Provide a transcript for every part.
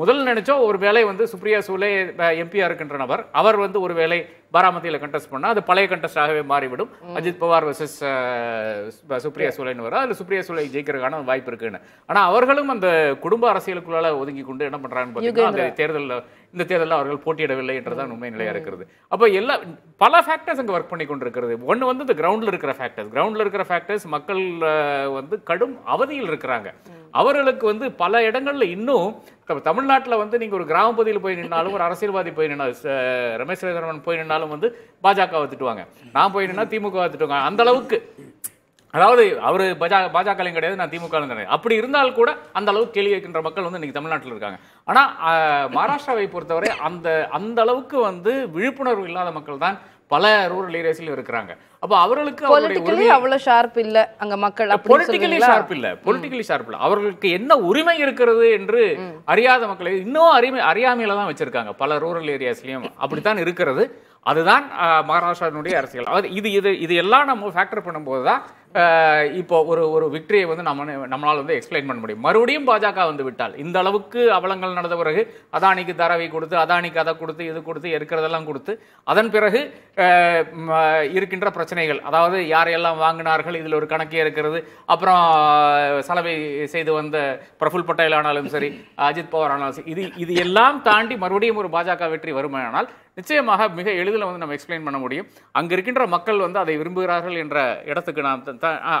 முதல் நினைச்சோம் ஒரு வேலை வந்து சுப்ரியா சூலே எம்பியா இருக்கின்ற நபர் அவர் வந்து ஒரு வேலை பாராமதியில் கண்டெஸ்ட் பண்ணால் அது பழைய ஆகவே மாறிவிடும் அஜித் பவார் வர்சஸ் சுப்ரியா சூலைன்னு வரும் அதில் சுப்ரியா சூலை ஜெயிக்கிறதுக்கான வாய்ப்பு இருக்குன்னு ஆனால் அவர்களும் அந்த குடும்ப அரசியலுக்குள்ளால ஒதுங்கி கொண்டு என்ன பண்ணுறாங்கன்னு பார்த்தீங்கன்னா அந்த தேர்தலில் இந்த தேர்தலில் அவர்கள் போட்டியிடவில்லை என்றுதான் உண்மை நிலையாக இருக்கிறது அப்போ எல்லா பல ஃபேக்டர்ஸ் அங்கே ஒர்க் பண்ணி கொண்டிருக்கிறது ஒன்று வந்து இந்த கிரவுண்டில் இருக்கிற ஃபேக்டர்ஸ் கிரவுண்டில் இருக்கிற ஃபேக்டர்ஸ் மக்கள் வந்து கடும் அவதியில் இருக்கிறாங்க அவர்களுக்கு வந்து பல இடங்களில் இன்னும் இப்போ தமிழ்நாட்டில் வந்து நீங்கள் ஒரு கிராம பகுதியில் போய் நின்னாலும் ஒரு அரசியல்வாதி போய் நின்னா ரமேஷ் ரேதரமன் போய் நின்னாலும் வந்து பாஜகவை திட்டுவாங்க நான் போய் நின்னா திமுகவை திட்டுவாங்க அந்த அளவுக்கு அதாவது அவர் பஜா பாஜகலையும் கிடையாது நான் திமுக கிடையாது அப்படி இருந்தால் கூட அந்த அளவுக்கு கேள்வி கேட்கின்ற மக்கள் வந்து இன்னைக்கு தமிழ்நாட்டில் இருக்காங்க ஆனால் மகாராஷ்டிராவை பொறுத்தவரை அந்த அந்த அளவுக்கு வந்து விழிப்புணர்வு இல்லாத மக்கள் தான் பல ரூரல் ஏரியாஸ்லயும் இருக்கிறாங்க அப்ப அவர்களுக்கு பொலிட்டிக்கலி அவ்வளவு ஷார்ப் இல்ல அங்க மக்கள் பொலிட்டிக்கலி ஷார்ப் இல்ல பொலிட்டிக்கலி ஷார்ப் இல்ல அவர்களுக்கு என்ன உரிமை இருக்கிறது என்று அறியாத மக்களை இன்னும் அறிமை அறியாமையில தான் வச்சிருக்காங்க பல ரூரல் ஏரியாஸ்லயும் அப்படித்தான் இருக்கிறது அதுதான் மகாராஷ்டிராவினுடைய அரசியல் அதாவது இது இது இது எல்லாம் நம்ம ஃபேக்டர் பண்ணும்போது தான் இப்போ ஒரு ஒரு விக்டரியை வந்து நம்ம நம்மளால் வந்து எக்ஸ்பிளைன் பண்ண முடியும் மறுபடியும் பாஜக வந்து விட்டால் இந்த அளவுக்கு அவலங்கள் நடந்த பிறகு அதானிக்கு தரவை கொடுத்து அதானிக்கு அதை கொடுத்து இது கொடுத்து இருக்கிறதெல்லாம் கொடுத்து அதன் பிறகு இருக்கின்ற பிரச்சனைகள் அதாவது யாரையெல்லாம் வாங்கினார்கள் இதில் ஒரு கணக்கே இருக்கிறது அப்புறம் சலவை செய்து வந்த பிரஃபுல் பட்டேல் ஆனாலும் சரி அஜித் பவார் ஆனாலும் சரி இது இது எல்லாம் தாண்டி மறுபடியும் ஒரு பாஜக வெற்றி வருமானால் நிச்சயமாக மிக எளிதில் வந்து நம்ம எக்ஸ்பிளைன் பண்ண முடியும் அங்கே இருக்கின்ற மக்கள் வந்து அதை விரும்புகிறார்கள் என்ற இடத்துக்கு நான்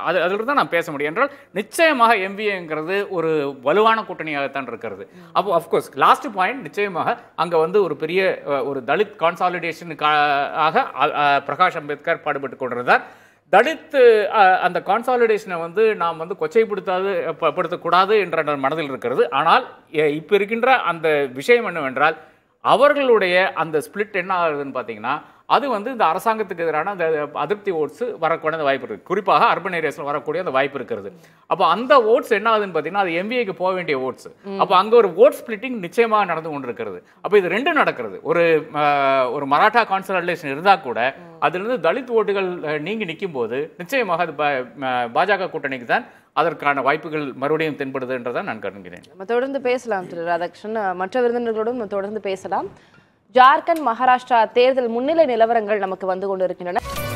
அது அதிலிருந்து தான் நான் பேச முடியும் என்றால் நிச்சயமாக எம்பிஏங்கிறது ஒரு வலுவான கூட்டணியாகத்தான் இருக்கிறது அப்போ அஃப்கோர்ஸ் லாஸ்ட் பாயிண்ட் நிச்சயமாக அங்கே வந்து ஒரு பெரிய ஒரு தலித் கான்சாலிடேஷனுக்காக பிரகாஷ் அம்பேத்கர் பாடுபட்டு கொண்டிருந்தார் தலித்து அந்த கான்சாலிடேஷனை வந்து நாம் வந்து கொச்சைப்படுத்தாது படுத்தக்கூடாது என்ற மனதில் இருக்கிறது ஆனால் இப்போ இருக்கின்ற அந்த விஷயம் என்னவென்றால் அவர்களுடைய அந்த ஸ்பிளிட் என்ன ஆகுதுன்னு பார்த்தீங்கன்னா அது வந்து இந்த அரசாங்கத்துக்கு எதிரான அந்த அதிருப்தி ஓட்ஸ் வரக்கூடிய வாய்ப்பு இருக்குது குறிப்பாக அர்பன் ஏரியாஸில் வரக்கூடிய அந்த வாய்ப்பு இருக்கிறது அப்போ அந்த ஓட்ஸ் என்ன ஆகுதுன்னு பார்த்தீங்கன்னா அது எம்பிஏக்கு போக வேண்டிய ஓட்ஸ் அப்போ அங்கே ஒரு ஓட் ஸ்பிளிட்டிங் நிச்சயமாக நடந்து கொண்டிருக்கிறது அப்போ இது ரெண்டும் நடக்கிறது ஒரு ஒரு மராட்டா கான்சல்டேஷன் இருந்தால் கூட அதுலேருந்து தலித் ஓட்டுகள் நீங்கி நிற்கும் போது நிச்சயமாக அது பாஜக கூட்டணிக்கு தான் அதற்கான வாய்ப்புகள் மறுபடியும் தென்படுதுன்றதான் நான் கருதுகிறேன் நம்ம தொடர்ந்து பேசலாம் திரு ராதாகிருஷ்ணன் மற்ற விருந்தினர்களோடும் தொடர்ந்து பேசலாம் ஜார்க்கண்ட் மகாராஷ்டிரா தேர்தல் முன்னிலை நிலவரங்கள் நமக்கு வந்து கொண்டிருக்கின்றன